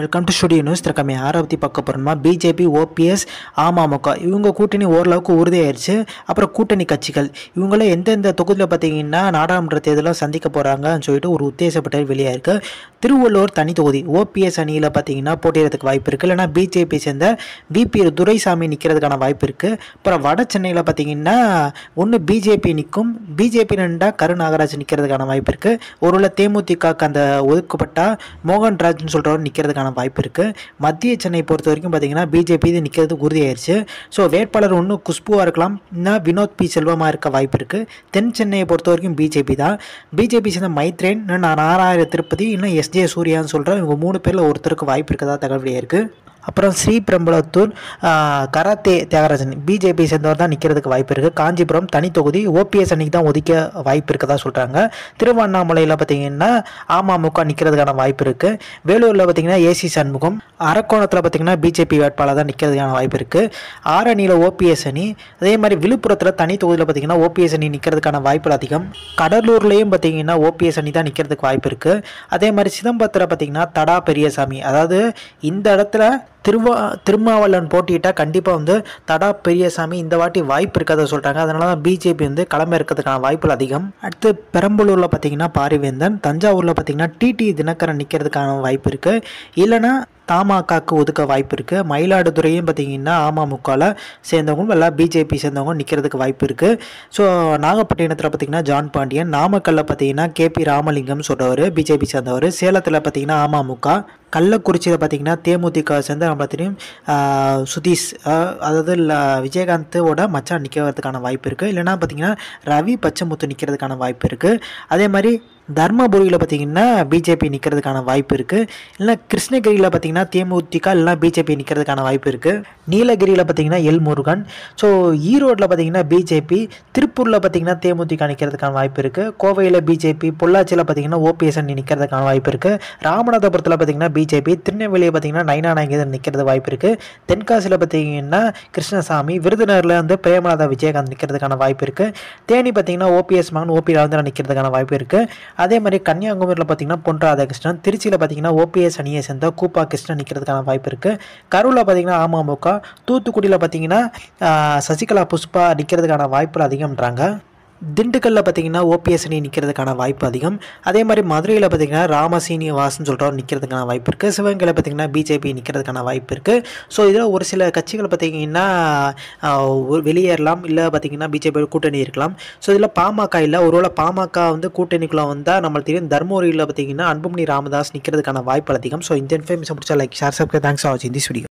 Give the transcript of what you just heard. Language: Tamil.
வெல்கம் டு ஸ்டுடியோ நியூஸ் திறக்கம் யாரை பற்றி பார்க்க போகிறோம்னா பிஜேபி ஓபிஎஸ் அமமுக இவங்க கூட்டணி ஓரளவுக்கு உறுதியாயிருச்சு அப்புறம் கூட்டணி கட்சிகள் இவங்கள எந்தெந்த தொகுதியில் பார்த்தீங்கன்னா நாடாளுமன்ற தேர்தலில் சந்திக்க போகிறாங்கன்னு சொல்லிட்டு ஒரு உத்தேசப்பட்ட வெளியாயிருக்கு திருவள்ளூர் தனி தொகுதி ஓபிஎஸ் அணியில் பார்த்தீங்கன்னா போட்டிடுறதுக்கு வாய்ப்பு இருக்குது இல்லைனா பிஜேபி சேர்ந்த விபி துரைசாமி நிற்கிறதுக்கான வாய்ப்பு இருக்குது அப்புறம் வட சென்னையில் பார்த்தீங்கன்னா ஒன்று பிஜேபி நிற்கும் பிஜேபி நின்றா கருநாகராஜ் நாகராஜ் நிற்கிறதுக்கான வாய்ப்பு இருக்குது ஒருவேளை தேமுதிக அந்த ஒதுக்கப்பட்டால் மோகன்ராஜ்னு சொல்கிறவர் நிற்கிறதுக்கான நிற்கிறதுக்கான வாய்ப்பு இருக்குது மத்திய சென்னை பொறுத்த வரைக்கும் பார்த்தீங்கன்னா பிஜேபி இது நிற்கிறது உறுதியாயிருச்சு ஸோ வேட்பாளர் ஒன்று குஷ்புவாக இருக்கலாம் இன்னும் வினோத் பி செல்வமாக இருக்க வாய்ப்பு இருக்குது தென் சென்னையை பொறுத்த வரைக்கும் பிஜேபி தான் பிஜேபி சேர்ந்த மைத்ரேன் நாராயண திருப்பதி இன்னும் எஸ்ஜே சூர்யான்னு சொல்கிறேன் இவங்க மூணு பேரில் ஒருத்தருக்கு வாய்ப்பு இருக்கிறதா தகவலியாக இருக்குது அப்புறம் ஸ்ரீ பிரம்பலத்தூர் கராத்தே தியாகராஜன் பிஜேபி சேர்ந்தவர் தான் நிற்கிறதுக்கு வாய்ப்பு இருக்குது காஞ்சிபுரம் தனி தொகுதி ஓபிஎஸ் அன்னைக்கு தான் ஒதுக்க வாய்ப்பு இருக்கதா சொல்கிறாங்க திருவண்ணாமலையில் பார்த்தீங்கன்னா அமமுக நிற்கிறதுக்கான வாய்ப்பு இருக்குது வேலூரில் பார்த்தீங்கன்னா ஏசி சண்முகம் அரக்கோணத்தில் பார்த்தீங்கன்னா பிஜேபி வேட்பாளர் தான் நிற்கிறதுக்கான வாய்ப்பு இருக்குது ஆரணியில் ஓபிஎஸ் அணி அதே மாதிரி விழுப்புரத்தில் தனி தொகுதியில் பார்த்தீங்கன்னா ஓபிஎஸ் அணி நிற்கிறதுக்கான வாய்ப்புகள் அதிகம் கடலூர்லேயும் பார்த்தீங்கன்னா ஓபிஎஸ் அணி தான் நிற்கிறதுக்கு வாய்ப்பு இருக்குது அதே மாதிரி சிதம்பரத்தில் பார்த்தீங்கன்னா தடா பெரியசாமி அதாவது இந்த இடத்துல திருவா திருமாவளவன் போட்டியிட்டால் கண்டிப்பாக வந்து தடா பெரியசாமி இந்த வாட்டி வாய்ப்பு இருக்காத சொல்கிறாங்க அதனால தான் பிஜேபி வந்து கிளம்ப இருக்கிறதுக்கான வாய்ப்புகள் அதிகம் அடுத்து பெரம்பலூரில் பார்த்தீங்கன்னா பாரிவேந்தன் தஞ்சாவூரில் பார்த்தீங்கன்னா டிடி தினகரன் நிற்கிறதுக்கான வாய்ப்பு இருக்குது இல்லைனா தமாகாக்கு ஒதுக்க வாய்ப்பு இருக்குது மயிலாடுதுறையும் பார்த்திங்கன்னா அமமுகவில் சேர்ந்தவங்களும் எல்லாம் பிஜேபி சேர்ந்தவங்க நிற்கிறதுக்கு வாய்ப்பு இருக்குது ஸோ நாகப்பட்டினத்தில் பார்த்திங்கன்னா ஜான் பாண்டியன் நாமக்கல்லில் பார்த்திங்கன்னா கேபி ராமலிங்கம் சொல்கிறவர் பிஜேபி சேர்ந்தவர் சேலத்தில் பார்த்திங்கன்னா அமமுக கள்ளக்குறிச்சியில் பார்த்தீங்கன்னா தேமுதிக சேர்ந்த நம்ம தெரியும் சுதீஷ் அதாவது விஜயகாந்தோட மச்சான் நிற்கிறதுக்கான வாய்ப்பு இருக்குது இல்லைனா பார்த்தீங்கன்னா ரவி பச்சைமுத்து நிற்கிறதுக்கான வாய்ப்பு இருக்குது அதே மாதிரி தர்மபுரியில் பார்த்திங்கன்னா பிஜேபி நிற்கிறதுக்கான வாய்ப்பு இருக்குது இல்லைனா கிருஷ்ணகிரியில் பார்த்திங்கன்னா தேமுதிக இல்லைனா பிஜேபி நிற்கிறதுக்கான வாய்ப்பு இருக்குது நீலகிரியில் பார்த்திங்கன்னா எல் முருகன் ஸோ ஈரோட்டில் பார்த்திங்கன்னா பிஜேபி திருப்பூரில் பார்த்திங்கன்னா தேமுதிக நிற்கிறதுக்கான வாய்ப்பு இருக்குது கோவையில் பிஜேபி பொள்ளாச்சியில் பார்த்திங்கன்னா ஓபிஎஸ்என் நிற்கிறதுக்கான வாய்ப்பு இருக்குது ராமநாதபுரத்தில் பார்த்திங்கன்னா பிஜேபி பிஜேபி திருநெல்வேலியை பார்த்தீங்கன்னா நைனா நாயகன் நிற்கிறது வாய்ப்பு இருக்குது தென்காசியில் பார்த்தீங்கன்னா கிருஷ்ணசாமி விருதுநகரில் வந்து பிரேமலதா விஜயகாந்த் நிற்கிறதுக்கான வாய்ப்பு இருக்குது தேனி பார்த்தீங்கன்னா ஓபிஎஸ் மகன் ஓபி ராஜேந்திரன் நிற்கிறதுக்கான வாய்ப்பு இருக்குது அதே மாதிரி கன்னியாகுமரியில் பார்த்தீங்கன்னா பொன் ராதாகிருஷ்ணன் திருச்சியில் பார்த்தீங்கன்னா ஓபிஎஸ் அணியை சேர்ந்த கூப்பா கிருஷ்ணன் நிற்கிறதுக்கான வாய்ப்பு இருக்குது கரூரில் பார்த்தீங்கன்னா அமமுக தூத்துக்குடியில் பார்த்தீங்கன்னா சசிகலா புஷ்பா நிற்கிறதுக்கான வாய்ப்புகள் அதிகம்ன்றாங்க திண்டுக்கல்லில் பார்த்தீங்கன்னா ஓபிஎஸ் அணி நிற்கிறதுக்கான வாய்ப்பு அதிகம் அதே மாதிரி மதுரையில் பார்த்தீங்கன்னா ராமசீனிவாசன் சொல்கிறவர் நிற்கிறதுக்கான வாய்ப்பு இருக்குது சிவகங்கையில் பார்த்தீங்கன்னா பிஜேபி நிற்கிறதுக்கான வாய்ப்பு இருக்குது ஸோ இதில் ஒரு சில கட்சிகள் பார்த்திங்கன்னா வெளியேறலாம் இல்லை பார்த்திங்கன்னா பிஜேபி கூட்டணி இருக்கலாம் ஸோ இதில் பாமக இல்லை ஒருவேளை பாமக வந்து கூட்டணிக்குள்ளே வந்தால் நம்மளுக்கு தெரியும் தர்மபுரியில் பார்த்திங்கன்னா அன்புமணி ராமதாஸ் நிற்கிறதுக்கான வாய்ப்பு அதிகம் ஸோ இந்த இன்ஃபர்மேஷன் பிடிச்சா லைக் ஷேர் சப்ஸ்கிரைப் தேங்க்ஸ் ஆச்சு இந்த வீடியோ